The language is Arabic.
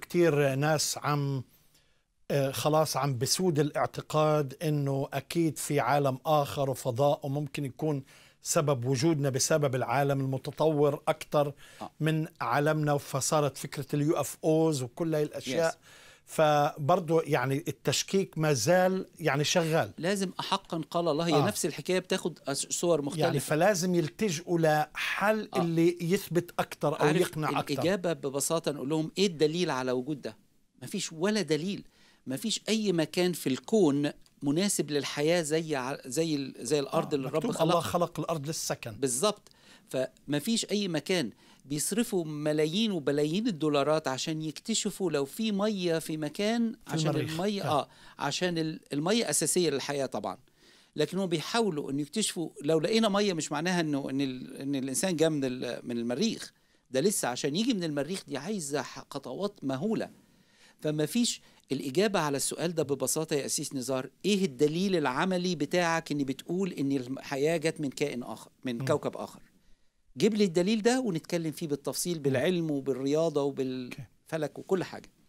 كثير ناس عم آه، خلاص عم بسود الاعتقاد انه اكيد في عالم اخر وفضاء وممكن يكون سبب وجودنا بسبب العالم المتطور اكثر آه. من عالمنا فصارت فكره اليو اف اوز وكل هاي الاشياء yes. فبرضه يعني التشكيك ما زال يعني شغال لازم احقا قال الله هي آه. نفس الحكايه بتاخد صور يعني مختلفه يعني فلازم يلتجئوا لحل آه. اللي يثبت اكتر او يقنع الإجابة اكتر الاجابه ببساطه نقول لهم ايه الدليل على وجود ده ما فيش ولا دليل ما فيش اي مكان في الكون مناسب للحياه زي زي زي الارض آه اللي الرب خلقها الله خلق الارض للسكن بالظبط فما فيش اي مكان بيصرفوا ملايين وبلايين الدولارات عشان يكتشفوا لو في ميه في مكان عشان في الميه اه, آه، عشان الميه اساسيه للحياه طبعا لكنهم بيحاولوا ان يكتشفوا لو لقينا ميه مش معناها انه ان, إن الانسان جاء من من المريخ ده لسه عشان يجي من المريخ دي عايزه خطوات مهوله فما فيش الإجابة على السؤال ده ببساطة يا أسيس نزار إيه الدليل العملي بتاعك إن بتقول إن الحياة جت من كائن آخر من كوكب آخر جيب لي الدليل ده ونتكلم فيه بالتفصيل بالعلم وبالرياضة وبالفلك وكل حاجة